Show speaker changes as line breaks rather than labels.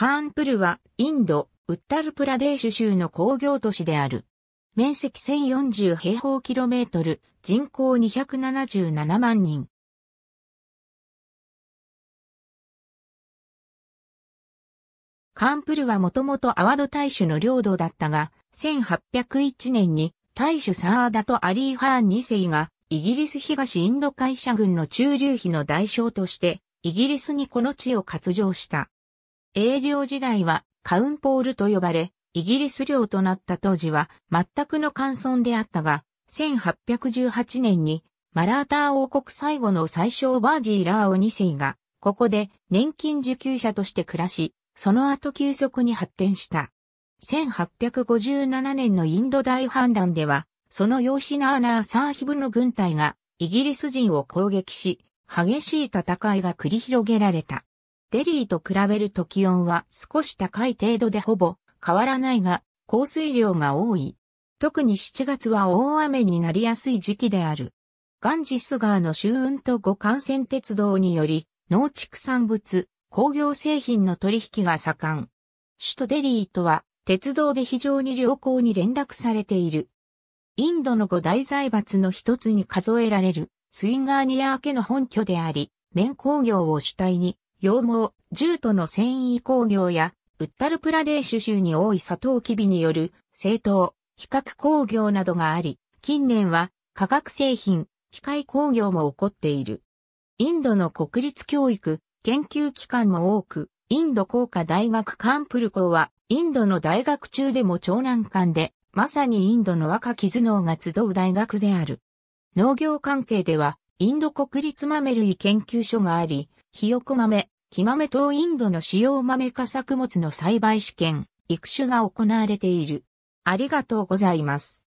カーンプルはインド、ウッタルプラデーシュ州の工業都市である。面積1040平方キロメートル、人口277万人。カーンプルはもともとアワド大主の領土だったが、1801年に大主サーダとアリー・ハーン2世がイギリス東インド会社軍の駐留費の代償として、イギリスにこの地を割譲した。英領時代はカウンポールと呼ばれ、イギリス領となった当時は全くの乾村であったが、1818年にマラーター王国最後の最小バージーラーオ2世が、ここで年金受給者として暮らし、その後急速に発展した。1857年のインド大反乱では、その養子ナーナーサーヒブの軍隊がイギリス人を攻撃し、激しい戦いが繰り広げられた。デリーと比べると気温は少し高い程度でほぼ変わらないが、降水量が多い。特に7月は大雨になりやすい時期である。ガンジス川の周運と五幹線鉄道により、農畜産物、工業製品の取引が盛ん。首都デリーとは、鉄道で非常に良好に連絡されている。インドの五大財閥の一つに数えられる、スインガーニアー家の本拠であり、綿工業を主体に、羊毛、獣との繊維工業や、ウッタルプラデーシュ州に多いサトウキビによる、製糖、比較工業などがあり、近年は、化学製品、機械工業も起こっている。インドの国立教育、研究機関も多く、インド工科大学カンプル校は、インドの大学中でも長難館で、まさにインドの若き頭脳が集う大学である。農業関係では、インド国立マメ研究所があり、ひよこ豆、木豆等インドの主要豆化作物の栽培試験、育種が行われている。ありがとうございます。